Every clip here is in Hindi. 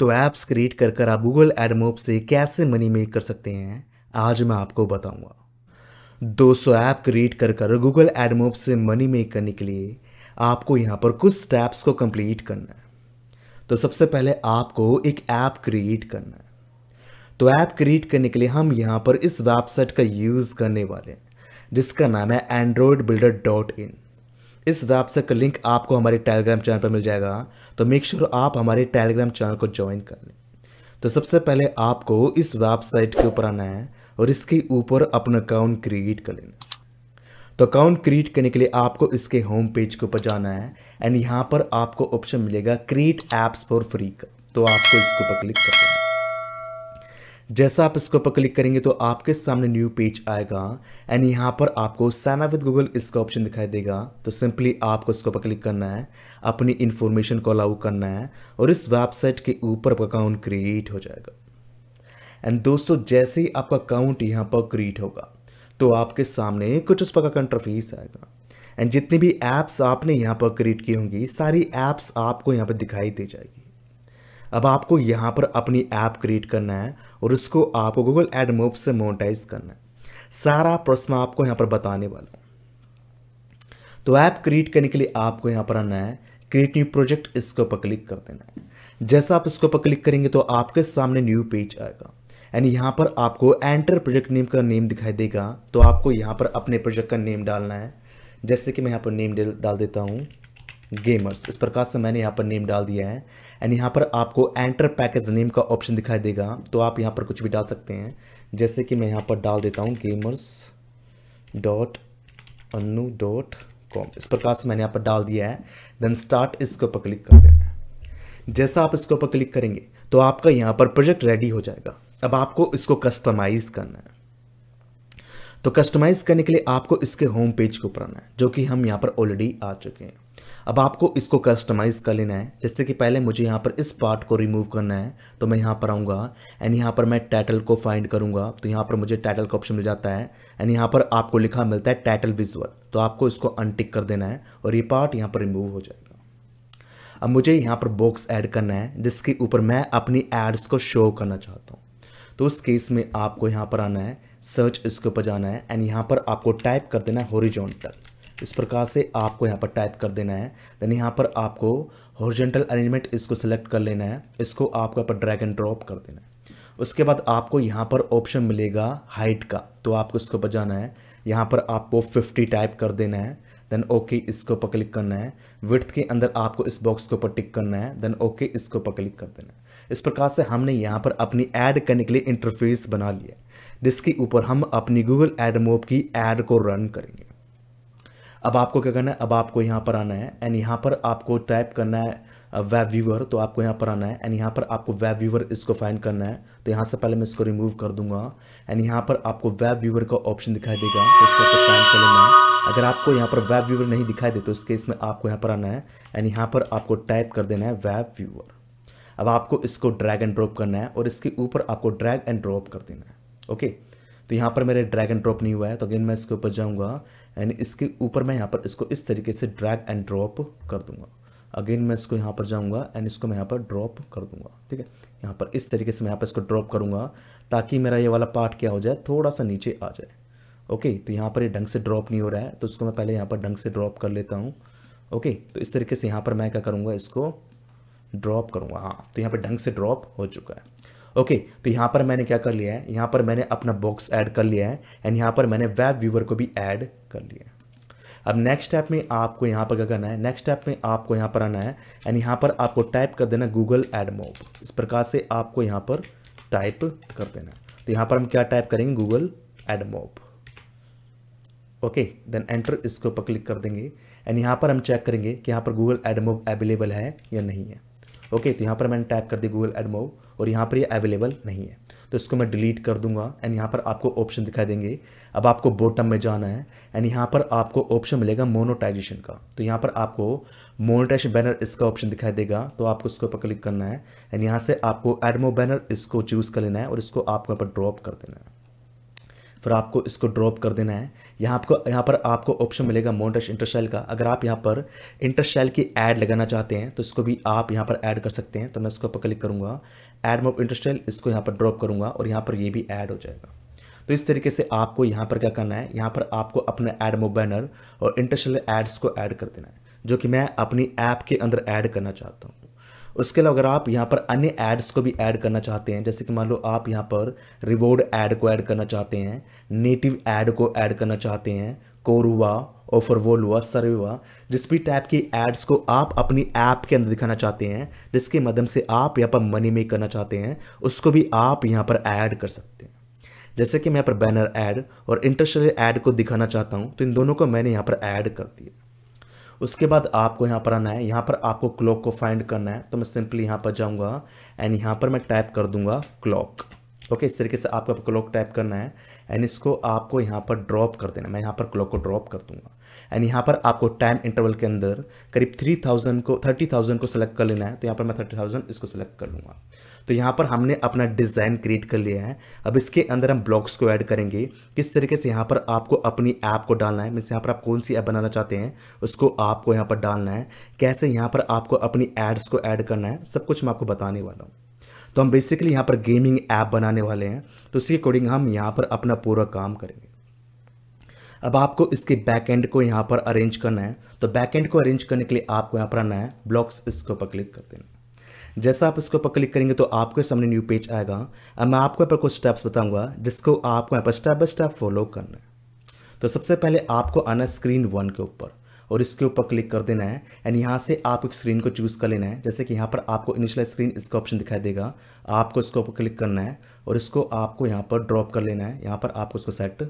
तो ऐप्स क्रिएट कर कर आप गूगल एडमोप से कैसे मनी मेक कर सकते हैं आज मैं आपको बताऊंगा 200 ऐप क्रिएट कर कर गूगल एडमोप से मनी मेक करने के लिए आपको यहाँ पर कुछ स्टेप्स को कंप्लीट करना है तो सबसे पहले आपको एक ऐप क्रिएट करना है तो ऐप क्रिएट करने के लिए हम यहाँ पर इस वेबसाइट का यूज़ करने वाले हैं जिसका नाम है एंड्रॉयड बिल्डर डॉट इन इस वेबसाइट का लिंक आपको हमारे टेलीग्राम चैनल पर मिल जाएगा तो मेक श्योर sure आप हमारे टेलीग्राम चैनल को ज्वाइन कर लें तो सबसे पहले आपको इस वेबसाइट के ऊपर आना है और इसके ऊपर अपना अकाउंट क्रिएट कर लेना तो अकाउंट क्रिएट करने के लिए आपको इसके होम पेज के ऊपर जाना है एंड यहाँ पर आपको ऑप्शन मिलेगा क्रिएट ऐप्स फॉर फ्री का तो आपको इसके ऊपर क्लिक कर देना जैसा आप इसके ऊपर क्लिक करेंगे तो आपके सामने न्यू पेज आएगा एंड यहाँ पर आपको साइन अप विद गूगल इसका ऑप्शन दिखाई देगा तो सिंपली आपको इसके ऊपर क्लिक करना है अपनी इन्फॉर्मेशन को अलाउ करना है और इस वेबसाइट के ऊपर आपका अकाउंट क्रिएट हो जाएगा एंड दोस्तों जैसे ही आपका अकाउंट यहाँ पर क्रिएट होगा तो आपके सामने कुछ उस प्रकार का इंटरफेस आएगा एंड जितनी भी ऐप्स आपने यहाँ पर क्रिएट की होंगी सारी ऐप्स आपको यहाँ पर दिखाई दे जाएगी अब आपको यहाँ पर अपनी ऐप क्रिएट करना है और उसको आपको गूगल एड मोब से मोनोटाइज करना है सारा प्रश्न आपको यहाँ पर बताने वाला हूँ तो ऐप क्रिएट करने के लिए आपको यहाँ पर आना है क्रिएट न्यू प्रोजेक्ट इसके ऊपर क्लिक कर देना है जैसा आप इसके ऊपर क्लिक करेंगे तो आपके सामने न्यू पेज आएगा एंड यहाँ पर आपको एंटर प्रोजेक्ट नेम का नेम दिखाई देगा तो आपको यहाँ पर अपने प्रोजेक्ट का नेम डालना है जैसे कि मैं यहाँ पर नेम डाल देता हूँ गेमर्स इस प्रकार से मैंने यहाँ पर नेम डाल दिया है एंड यहाँ पर आपको एंटर पैकेज नेम का ऑप्शन दिखाई देगा तो आप यहाँ पर कुछ भी डाल सकते हैं जैसे कि मैं यहाँ पर डाल देता हूँ gamers dot Anu dot com इस प्रकार से मैंने यहाँ पर डाल दिया है देन स्टार्ट इसके ऊपर क्लिक कर देना है जैसा आप इसके ऊपर क्लिक करेंगे तो आपका यहाँ पर प्रोजेक्ट रेडी हो जाएगा अब आपको इसको कस्टमाइज़ करना है तो कस्टमाइज़ करने के लिए आपको इसके होम पेज के ऊपर आना है जो कि हम यहाँ पर ऑलरेडी आ चुके हैं अब आपको इसको कस्टमाइज़ कर लेना है जैसे कि पहले मुझे यहाँ पर इस पार्ट को रिमूव करना है तो मैं यहाँ पर आऊँगा एंड यहाँ पर मैं टाइटल को फाइंड करूँगा तो यहाँ पर मुझे टाइटल का ऑप्शन मिल जाता है एंड यहाँ पर आपको लिखा मिलता है टाइटल विजुअल तो आपको इसको अनटिक कर देना है और ये पार्ट यहाँ पर रिमूव हो जाएगा अब मुझे यहाँ पर बॉक्स ऐड करना है जिसके ऊपर मैं अपनी एड्स को शो करना चाहता हूँ तो उस केस में आपको यहाँ पर आना है सर्च इसके ऊपर जाना है एंड यहाँ पर आपको टाइप कर देना है हॉरिजॉन्टल इस प्रकार से आपको यहाँ पर टाइप कर देना है देन यहाँ पर आपको हॉर्जेंटल अरेंजमेंट इसको सेलेक्ट कर लेना है इसको आपको यहाँ पर ड्रैग एंड ड्रॉप कर देना है उसके बाद आपको यहाँ पर ऑप्शन मिलेगा हाइट का तो आपको इसको बजाना जाना है यहाँ पर आपको 50 टाइप कर देना है देन ओके इसके ऊपर क्लिक करना है विथ के अंदर आपको इस बॉक्स के ऊपर टिक करना है देन ओके इसके ऊपर क्लिक कर देना है इस प्रकार से हमने यहाँ पर अपनी ऐड करने के लिए इंटरफेस बना लिया जिसके ऊपर हम अपनी गूगल एड मोब की एड को रन करेंगे अब आपको क्या करना है अब आपको यहाँ पर आना है एंड यहाँ पर आपको टाइप करना है वेब uh, व्यूवर तो आपको यहाँ पर आना है एंड यहाँ पर आपको वेब व्यूवर इसको फाइन करना है तो यहाँ से पहले मैं इसको रिमूव कर दूंगा एंड यहाँ पर आपको वेब व्यूवर का ऑप्शन दिखाई देगा तो इसको आपको फाइन कर लेना है अगर आपको यहाँ पर वेब व्यूवर नहीं दिखाई दे तो इस केस में आपको यहाँ पर आना है एंड यहाँ पर आपको टाइप कर देना है वेब व्यूवर अब आपको इसको ड्रैग एंड ड्रॉप करना है और इसके ऊपर आपको ड्रैग एंड ड्रॉप कर देना है ओके तो यहाँ पर मेरे ड्रैग एंड ड्रॉप नहीं हुआ है तो अगेन मैं इसके ऊपर जाऊँगा यानी इसके ऊपर मैं यहाँ पर इसको इस तरीके से ड्रैग एंड ड्रॉप कर दूंगा अगेन मैं इसको यहाँ पर जाऊँगा एंड इसको मैं यहाँ पर ड्रॉप कर दूंगा ठीक है यहाँ पर इस तरीके से मैं यहाँ पर इसको ड्रॉप करूँगा ताकि मेरा ये वाला पार्ट क्या हो जाए थोड़ा सा नीचे आ जाए ओके तो यहाँ पर ये ढंग से ड्रॉप नहीं हो रहा है तो इसको मैं पहले यहाँ पर ढंग से ड्रॉप कर लेता हूँ ओके तो इस तरीके से यहाँ पर मैं क्या करूँगा इसको ड्रॉप करूँगा हाँ तो यहाँ पर ढंग से ड्रॉप हो चुका है ओके तो यहाँ पर मैंने क्या कर लिया है यहाँ पर मैंने अपना बॉक्स ऐड कर लिया है एंड यहाँ पर मैंने वेब व्यूवर को भी ऐड कर लिया है अब नेक्स्ट स्टेप में आपको यहाँ पर क्या करना है नेक्स्ट स्टेप में आपको यहाँ पर आना है एंड यहाँ पर आपको टाइप कर देना गूगल एड इस प्रकार से आपको यहाँ पर टाइप कर देना है तो यहाँ पर हम क्या टाइप करेंगे Google ad okay then enter इसके ऊपर क्लिक कर देंगे एंड यहाँ पर हम चेक करेंगे कि यहाँ पर गूगल एडमोब अवेलेबल है या नहीं है ओके तो यहाँ पर मैंने टाइप कर दिया गूगल एडमो और यहाँ पर ये यह अवेलेबल नहीं है तो इसको मैं डिलीट कर दूंगा एंड यहाँ पर आपको ऑप्शन दिखाई देंगे अब आपको बॉटम में जाना है एंड यहाँ पर आपको ऑप्शन मिलेगा मोनोटाइजेशन का तो यहाँ पर आपको मोनोटाइजेशन बैनर इसका ऑप्शन दिखाई देगा तो आपको इसके ऊपर क्लिक करना है एंड यहाँ से आपको एडमो बैनर इसको चूज़ कर लेना है और इसको आपको यहाँ पर ड्रॉप कर देना है फिर आपको इसको ड्रॉप कर देना है यहाँ आपको यहाँ पर आपको ऑप्शन मिलेगा मोन्टश इंटरशेल का अगर आप यहाँ पर इंटरशेल की ऐड लगाना चाहते हैं तो इसको भी आप यहाँ पर ऐड कर सकते हैं तो मैं इसको ऊपर क्लिक करूँगा एड मोब इंटरशेल इसको यहाँ पर ड्रॉप करूँगा और यहाँ पर ये भी ऐड हो जाएगा तो इस तरीके से आपको यहाँ पर क्या करना है यहाँ पर आपको अपने एड मोब बैनर और इंटरशेल एड्स को ऐड कर देना है जो कि मैं अपनी ऐप के अंदर ऐड करना चाहता हूँ उसके अलावा अगर आप यहाँ पर अन्य एड्स को भी ऐड करना चाहते हैं जैसे कि मान लो आप यहाँ पर रिवॉर्ड ऐड को ऐड करना चाहते हैं नेटिव ऐड को ऐड करना चाहते हैं कोरुआ ऑफर वोल हुआ सर्वे हुआ जिस भी टाइप की एड्स को आप अपनी ऐप के अंदर दिखाना चाहते हैं जिसके माध्यम से आप यहाँ पर मनी मेक करना चाहते हैं उसको भी आप यहाँ पर ऐड कर सकते हैं जैसे कि मैं यहाँ पर बैनर ऐड और इंटरस्टल ऐड को दिखाना चाहता हूँ तो इन दोनों को मैंने यहाँ पर ऐड कर दिया उसके बाद आपको यहाँ पर आना है यहाँ पर आपको क्लॉक को फाइंड करना है तो मैं सिंपली यहाँ पर जाऊँगा एंड यहाँ पर मैं टाइप कर दूँगा क्लॉक ओके इस तरीके से आपका क्लॉक टाइप करना है एंड इसको आपको यहाँ पर ड्रॉप कर देना मैं यहाँ पर क्लॉक को ड्रॉप कर दूंगा एंड यहाँ पर आपको टाइम इंटरवल के अंदर करीब थ्री थाउजेंड को थर्टी थाउजेंड को सेलेक्ट कर लेना है तो यहाँ पर मैं थर्टी थाउजेंड इसको सेलेक्ट कर लूँगा तो यहाँ पर हमने अपना डिज़ाइन क्रिएट कर लिया है अब इसके अंदर हम ब्लॉग्स को ऐड करेंगे किस तरीके से यहाँ पर आपको अपनी ऐप को डालना है मीनस यहाँ पर आप कौन सी ऐप बनाना चाहते हैं उसको आपको यहाँ पर डालना है कैसे यहाँ पर आपको अपनी एड्स को ऐड करना है सब कुछ मैं आपको बताने वाला हूँ तो हम बेसिकली यहाँ पर गेमिंग ऐप बनाने वाले हैं तो उसके अकॉर्डिंग हम यहाँ पर अपना पूरा काम करेंगे अब आपको इसके बैक एंड को यहाँ पर अरेंज करना है तो बैक एंड को अरेंज करने के लिए आपको यहाँ पर आना है ब्लॉक्स इसके ऊपर क्लिक कर देना जैसा आप इसके ऊपर क्लिक करेंगे तो आपके सामने न्यू पेज आएगा अब मैं आपको यहाँ पर कुछ स्टेप्स बताऊंगा जिसको आपको यहाँ पर स्टेप बाय स्टेप फॉलो करना है तो सबसे पहले आपको आना स्क्रीन वन के ऊपर और इसके ऊपर क्लिक कर देना है एंड यहाँ से आप एक स्क्रीन को चूज़ कर लेना है जैसे कि यहाँ पर आपको इनिशियल स्क्रीन इसका ऑप्शन दिखाई देगा आपको इसके ऊपर क्लिक करना है और इसको आपको यहाँ पर ड्रॉप कर लेना है यहाँ पर आपको इसको सेट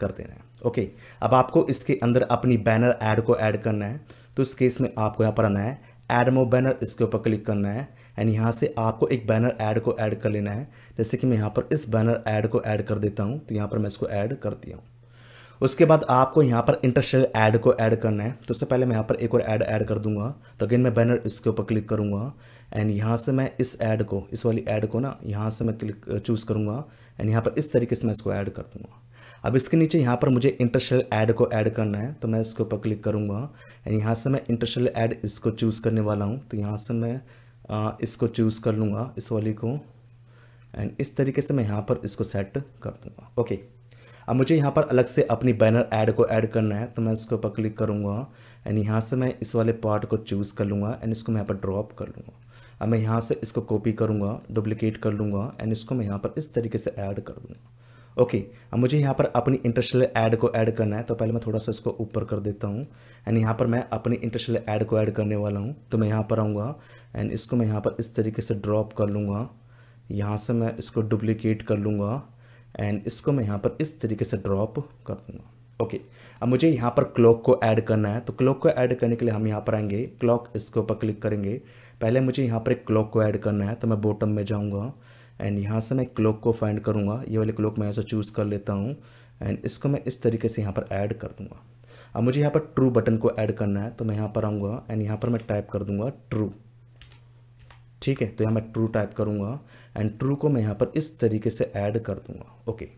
कर देना है ओके अब आपको इसके अंदर अपनी बैनर ऐड को ऐड करना है तो इस केस में आपको यहाँ पर आना है एड मो बैनर इसके ऊपर क्लिक करना है एंड यहाँ से आपको एक बैनर ऐड को ऐड कर लेना है जैसे कि मैं यहाँ पर इस बैनर ऐड को ऐड कर देता हूँ तो यहाँ पर मैं इसको ऐड कर दिया हूँ उसके बाद आपको यहाँ पर इंटरस्टल ऐड को ऐड करना है तो उससे पहले मैं यहाँ पर एक और ऐड ऐड कर दूंगा तो अगेन मैं बैनर इसके ऊपर क्लिक करूँगा एंड यहाँ से मैं इस ऐड को इस वाली ऐड को ना यहाँ से मैं क्लिक चूज़ करूँगा एंड यहाँ पर इस तरीके से मैं इसको ऐड कर दूँगा अब इसके नीचे यहाँ पर मुझे इंटरस्टल ऐड को ऐड करना है तो मैं इसके ऊपर क्लिक करूँगा एंड यहाँ से मैं इंटरस्टल ऐड इसको चूज़ करने वाला हूँ तो यहाँ से मैं इसको चूज़ कर लूँगा इस वाली को एंड इस तरीके से मैं यहाँ पर इसको सेट कर दूँगा ओके okay. अब मुझे यहाँ पर अलग से अपनी बैनर ऐड को ऐड करना है तो मैं इसके ऊपर क्लिक करूँगा एंड यहाँ से मैं इस वाले पार्ट को चूज़ कर लूँगा एंड इसको मैं यहाँ पर ड्रॉप कर लूँगा अब मैं यहाँ से इसको कॉपी करूँगा डुप्लिकेट कर लूँगा एंड इसको मैं यहाँ पर इस तरीके से ऐड कर दूँगा ओके अब मुझे यहाँ पर अपनी इंटरेस्टल ऐड को ऐड करना है तो पहले मैं थोड़ा सा इसको ऊपर कर देता हूँ एंड यहाँ पर मैं अपनी इंटरेस्टल ऐड को ऐड करने वाला हूँ तो मैं यहाँ पर आऊँगा एंड इसको मैं यहाँ पर इस तरीके से ड्रॉप कर लूँगा यहाँ से मैं इसको डुप्लिकेट कर लूँगा एंड इसको मैं यहाँ पर इस तरीके से ड्रॉप कर दूँगा ओके okay. अब मुझे यहाँ पर क्लॉक को ऐड करना है तो क्लॉक को ऐड करने के लिए हम यहाँ पर आएंगे क्लॉक इसके ऊपर क्लिक करेंगे पहले मुझे यहाँ पर एक क्लॉक को ऐड करना है तो मैं बॉटम में जाऊँगा एंड यहाँ से मैं क्लॉक को फाइंड करूँगा ये वाले क्लॉक मैं यहाँ से चूज़ कर लेता हूँ एंड इसको मैं इस तरीके से यहाँ पर ऐड कर दूँगा अब मुझे यहाँ पर ट्रू बटन को ऐड करना है तो मैं यहाँ पर आऊँगा एंड यहाँ पर मैं टाइप कर दूँगा ट्रू ठीक है तो यहाँ मैं ट्रू टाइप करूँगा एंड ट्रू को मैं यहाँ पर इस तरीके से ऐड कर दूँगा ओके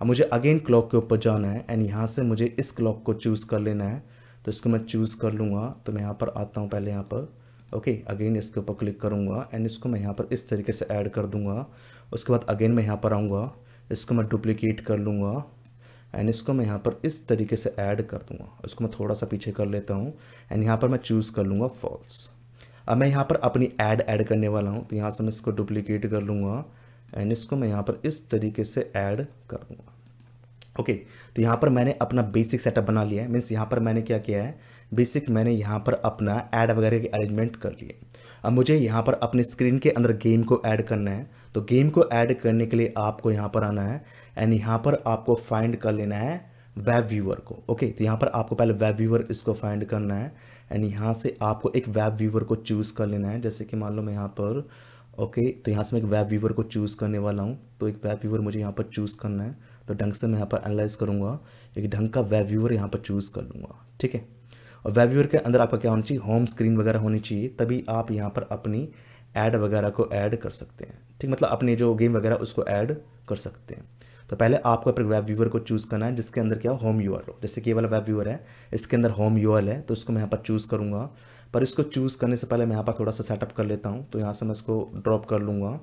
अब मुझे अगेन क्लॉक के ऊपर जाना है एंड यहाँ से मुझे इस क्लॉक को चूज़ कर लेना है तो इसको मैं चूज़ कर लूँगा तो मैं यहाँ पर आता हूँ पहले यहाँ पर ओके अगेन इसके ऊपर क्लिक करूँगा एंड इसको मैं यहाँ पर इस तरीके से ऐड कर दूँगा उसके बाद अगेन मैं यहाँ पर आऊँगा इसको मैं डुप्लिकेट कर लूँगा एंड इसको मैं यहाँ पर इस तरीके से ऐड कर दूँगा इसको मैं थोड़ा सा पीछे कर लेता हूँ एंड यहाँ पर मैं चूज़ कर लूँगा फॉल्स अब मैं यहाँ पर अपनी ऐड ऐड करने वाला हूँ तो यहाँ से मैं इसको डुप्लीकेट कर लूँगा एंड इसको मैं यहाँ पर इस तरीके से ऐड कर लूँगा ओके okay, तो यहाँ पर मैंने अपना बेसिक सेटअप बना लिया है मीन्स यहाँ पर मैंने क्या किया है बेसिक मैंने यहाँ पर अपना ऐड वगैरह के अरेंजमेंट कर लिए अब मुझे यहाँ पर अपने स्क्रीन के अंदर गेम को ऐड करना है तो गेम को ऐड करने के लिए आपको यहाँ पर आना है एंड यहाँ पर आपको फाइंड कर लेना है वेब व्यूअर को ओके okay, तो यहाँ पर आपको पहले वेब व्यूअर इसको फाइंड करना है एंड यहाँ से आपको एक वेब व्यूवर को चूज़ कर लेना है जैसे कि मान लो मैं यहाँ पर ओके तो यहाँ से मैं एक वेब व्यूवर को चूज़ करने वाला हूँ तो एक वेब व्यूवर मुझे यहाँ पर चूज़ करना है तो ढंग से मैं यहाँ पर एनालाइज करूँगा एक ढंग का वेब व्यूवर यहाँ पर चूज़ कर लूँगा ठीक है और वेब व्यूअर के अंदर आपका क्या होना चाहिए होम स्क्रीन वगैरह होनी चाहिए तभी आप यहाँ पर अपनी ऐड वगैरह को ऐड कर सकते हैं ठीक मतलब अपने जो गेम वगैरह उसको ऐड कर सकते हैं तो पहले आपको अपने वेब व्यूअर को चूज़ करना है जिसके अंदर क्या होम यूअर हो जैसे कि ये वाला वेब व्यूअर है इसके अंदर होम यू है तो इसको मैं यहाँ पर चूज़ करूँगा पर इसको चूज़ करने से पहले मैं यहाँ पर थोड़ा सा सेटअप कर लेता हूँ तो यहाँ से मैं इसको ड्रॉप कर लूँगा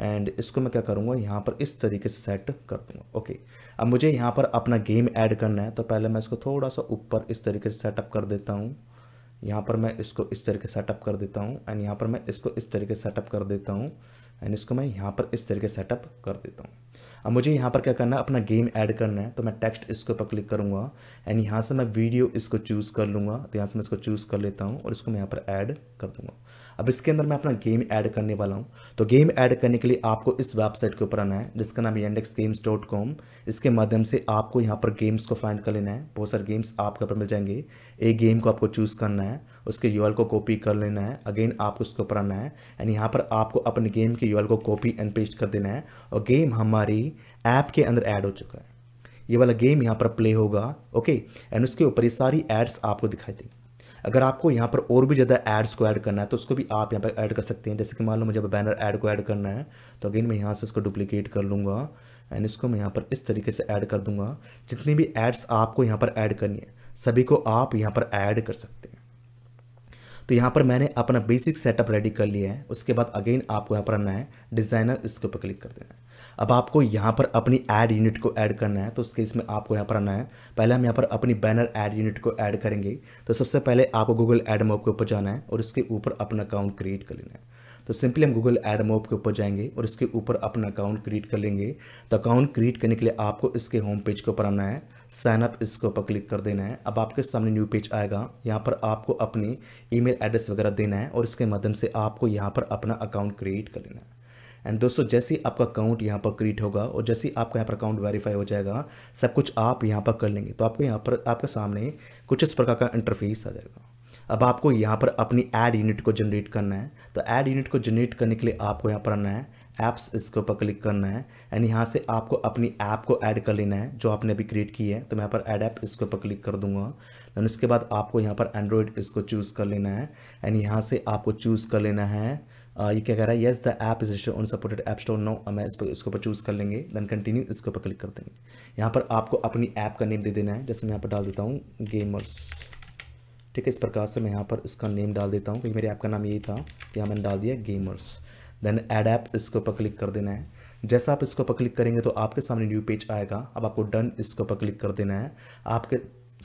एंड इसको मैं क्या करूँगा यहाँ पर इस तरीके से सेट कर दूँगा ओके अब मुझे यहाँ पर अपना गेम ऐड करना है तो पहले मैं इसको थोड़ा सा ऊपर इस तरीके से सेटअप कर देता हूँ यहाँ पर मैं इसको इस तरीके सेटअप कर देता हूँ एंड यहाँ पर मैं इसको इस तरीके सेटअप कर देता हूँ एंड इसको मैं यहाँ पर इस तरीके सेटअप कर देता हूँ अब मुझे यहाँ पर क्या करना है अपना गेम ऐड करना है तो मैं टेक्स्ट इसके ऊपर क्लिक करूँगा एंड यहाँ से मैं वीडियो इसको चूज़ कर लूँगा तो यहाँ से मैं इसको चूज़ कर लेता हूँ और इसको मैं यहाँ पर ऐड कर दूँगा अब इसके अंदर मैं अपना गेम ऐड करने वाला हूँ तो गेम ऐड करने के लिए आपको इस वेबसाइट के ऊपर आना है जिसका नाम इंडेक्स गेम्स डॉट कॉम इसके माध्यम से आपको यहाँ पर गेम्स को फाइंड कर लेना है बहुत सारे गेम्स आपके ऊपर मिल जाएंगे एक गेम को आपको चूज़ करना है उसके यूएल को कॉपी कर लेना है अगेन आपको उसके ऊपर आना है एंड यहाँ पर आपको अपने गेम के यूएल को कॉपी एंड पेस्ट कर देना है और गेम हमारी ऐप के अंदर ऐड हो चुका है ये वाला गेम यहाँ पर प्ले होगा ओके एंड उसके ऊपर ये सारी एड्स आपको दिखाई देंगे अगर आपको यहाँ पर और भी ज़्यादा एड्स को ऐड करना है तो उसको भी आप यहाँ पर ऐड कर सकते हैं जैसे कि मान लो मुझे बैनर ऐड को ऐड करना है तो अगेन मैं यहाँ से इसको डुप्लीकेट कर लूँगा एंड इसको मैं यहाँ पर इस तरीके से ऐड कर दूँगा जितनी भी एड्स आपको यहाँ पर ऐड करनी है सभी को आप यहाँ पर ऐड कर सकते हैं तो यहाँ पर मैंने अपना बेसिक सेटअप रेडी कर लिया है उसके बाद अगेन आपको यहाँ पर आना है डिज़ाइनर इसके ऊपर क्लिक कर देना है अब आपको यहाँ पर अपनी ऐड यूनिट को ऐड करना है तो उसके इसमें आपको यहाँ पर आना है पहले हम यहाँ पर अपनी बैनर ऐड यूनिट को ऐड करेंगे तो सबसे पहले आपको गूगल एड मॉप के ऊपर जाना है और उसके ऊपर अपना अकाउंट क्रिएट कर लेना है तो सिंपली हम गूगल एड मोब के ऊपर जाएंगे और इसके ऊपर अपना अकाउंट क्रिएट कर लेंगे तो अकाउंट क्रिएट करने के लिए आपको इसके होम पेज के ऊपर आना है साइन अप इसके ऊपर क्लिक कर देना है अब आपके सामने न्यू पेज आएगा यहाँ पर आपको अपनी ईमेल एड्रेस वगैरह देना है और इसके माध्यम से आपको यहाँ पर अपना अकाउंट क्रिएट कर लेना है एंड दोस्तों जैसे ही आपका अकाउंट यहाँ पर क्रिएट होगा और जैसे ही आपका यहाँ पर अकाउंट वेरीफाई हो जाएगा सब कुछ आप यहाँ पर कर लेंगे तो आपको यहाँ पर आपके सामने कुछ इस प्रकार का इंटरफेस आ जाएगा अब आपको यहाँ पर अपनी ऐड यूनिट को जनरेट करना है तो ऐड यूनिट को जनरेट करने के लिए आपको यहाँ पर आना है ऐप्स इसके ऊपर क्लिक करना है एंड यहाँ से आपको अपनी ऐप को ऐड कर लेना है जो आपने अभी क्रिएट की है तो मैं यहाँ पर ऐड ऐप इसके ऊपर क्लिक कर दूंगा दैन उसके बाद आपको यहाँ पर एंड्रॉयड इसको चूज़ कर लेना है एंड यहाँ से आपको चूज़ कर लेना है आ, ये क्या कह रहा है yes the app is register on supported app store no मैं इस पर इसके ऊपर चूज़ कर लेंगे दैन कंटिन्यू इसके ऊपर क्लिक कर देंगे यहाँ पर आपको अपनी ऐप का नेम दे देना है जैसे मैं यहाँ पर डाल देता हूँ गेमर्स ठीक है इस प्रकार से मैं यहाँ पर इसका नेम डाल देता हूँ क्योंकि मेरे ऐप का नाम यही था यहाँ मैंने डाल दिया गेमर्स देन एड ऐप इसके ऊपर क्लिक कर देना है जैसा आप इसके ऊपर क्लिक करेंगे तो आपके सामने न्यू पेज आएगा अब आपको डन इसके ऊपर क्लिक कर देना है आपके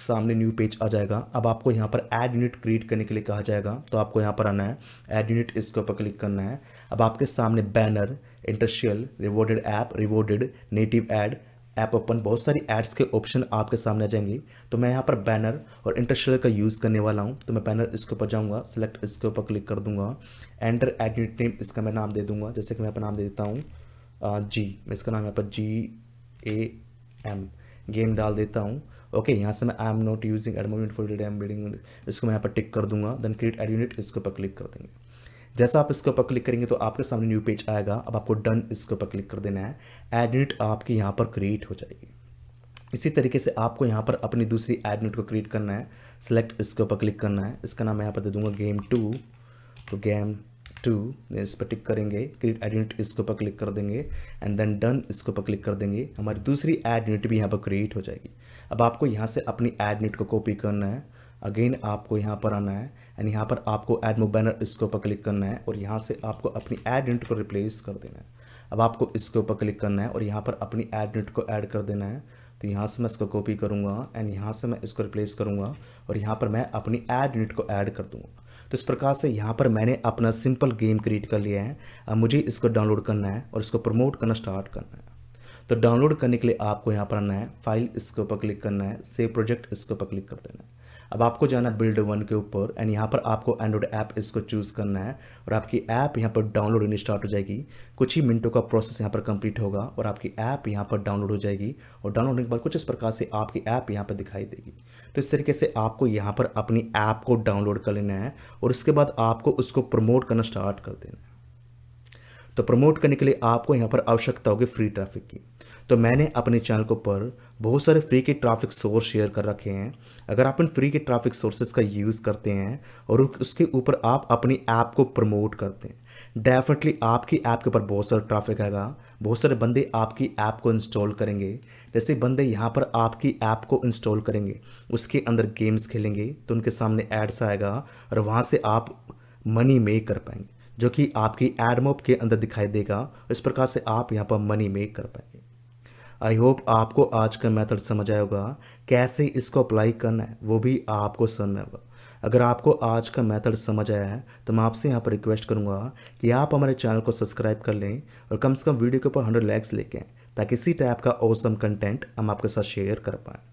सामने न्यू पेज आ जाएगा अब आपको यहाँ पर ऐड यूनिट क्रिएट करने के लिए कहा जाएगा तो आपको यहाँ पर आना है ऐड यूनिट इसके ऊपर क्लिक करना है अब आपके सामने banner interstitial rewarded app rewarded native ad app open बहुत सारी एड्स के ऑप्शन आपके सामने आ जाएंगे तो मैं यहाँ पर बैनर और इंटरशलर का यूज़ करने वाला हूँ तो मैं बैनर इसके ऊपर जाऊँगा सेलेक्ट इसके ऊपर क्लिक कर दूँगा एंटर एडिट नेम इसका मैं नाम दे दूँगा जैसे कि मैं अपना नाम दे देता हूँ जी मैं इसका नाम यहाँ पर जी ए एम गेम डाल देता हूँ ओके यहाँ से मैं I am not using ad moment for them building इसको मैं यहाँ पर टिक कर दूँगा देन क्रिएट एड यूनिट इसके ऊपर क्लिक कर देंगे जैसा आप इसके ऊपर क्लिक करेंगे तो आपके सामने न्यू पेज आएगा अब आपको डन इसके ऊपर क्लिक कर देना है एड आपके यहाँ पर क्रिएट हो जाएगी इसी तरीके से आपको यहाँ पर अपनी दूसरी एड को क्रिएट करना है सेलेक्ट इसके ऊपर क्लिक करना है इसका नाम मैं यहाँ पर दे दूंगा गेम टू तो गेम टू इस पर टिक करेंगे क्रिएट एड यूनिट इसके ऊपर क्लिक कर देंगे एंड देन डन इसके ऊपर क्लिक कर देंगे हमारी दूसरी एड यूनिट भी यहाँ पर क्रिएट हो जाएगी अब आपको यहाँ से अपनी एड को कॉपी करना है अगेन आपको यहाँ पर आना है एंड यहाँ पर आपको एड मो बैनर इसके ऊपर क्लिक करना है और यहाँ से आपको अपनी एड यूनिट को रिप्लेस कर देना है अब आपको इसके ऊपर क्लिक करना है और यहाँ पर अपनी एड यूनिट को ऐड कर देना है तो यहाँ से मैं इसको कॉपी करूँगा एंड यहाँ से मैं इसको रिप्लेस करूँगा और यहाँ पर मैं अपनी एड यूनिट को ऐड कर दूँगा तो इस प्रकार से यहाँ पर मैंने अपना सिंपल गेम क्रिएट कर लिया है अब मुझे इसको डाउनलोड करना है और इसको प्रमोट करना स्टार्ट करना है तो डाउनलोड करने के लिए आपको यहाँ पर आना है फाइल इसके ऊपर क्लिक करना है सेव प्रोजेक्ट इसके ऊपर क्लिक कर देना है अब आपको जाना है बिल्ड वन के ऊपर एंड यहाँ पर आपको एंड्रॉइड ऐप इसको चूज़ करना है और आपकी ऐप यहाँ पर डाउनलोड होनी स्टार्ट हो जाएगी कुछ ही मिनटों का प्रोसेस यहाँ पर कंप्लीट होगा और आपकी ऐप यहाँ पर डाउनलोड हो जाएगी और डाउनलोड होने के बाद कुछ इस प्रकार से आपकी ऐप यहाँ पर दिखाई देगी तो इस तरीके से आपको यहाँ पर अपनी ऐप को डाउनलोड कर लेना है और उसके बाद आपको उसको प्रमोट करना स्टार्ट कर देना है तो प्रमोट करने के लिए आपको यहाँ पर आवश्यकता होगी फ्री ट्रैफिक की तो मैंने अपने चैनल को पर बहुत सारे फ्री के ट्रैफिक सोर्स शेयर कर रखे हैं अगर आप इन फ्री के ट्रैफिक सोर्सेज का यूज़ करते हैं और उसके ऊपर आप अपनी ऐप को प्रमोट करते हैं डेफिनेटली आपकी ऐप के ऊपर बहुत सारा ट्रैफिक आएगा बहुत सारे बंदे आपकी ऐप को इंस्टॉल करेंगे जैसे बंदे यहाँ पर आपकी ऐप को इंस्टॉल करेंगे उसके अंदर गेम्स खेलेंगे तो उनके सामने एड्स आएगा और वहाँ से आप मनी मेक कर पाएंगे जो कि आपकी एडमोप के अंदर दिखाई देगा इस प्रकार से आप यहाँ पर मनी मेक कर पाएंगे आई होप आपको आज का मेथड समझ आया होगा कैसे इसको अप्लाई करना है वो भी आपको समझ होगा अगर आपको आज का मेथड समझ आया है तो मैं आपसे यहाँ पर रिक्वेस्ट करूँगा कि आप हमारे चैनल को सब्सक्राइब कर लें और कम से कम वीडियो के ऊपर हंड्रेड लैक्स लेके ताकि इसी टाइप का औसम कंटेंट हम आपके साथ शेयर कर पाएँ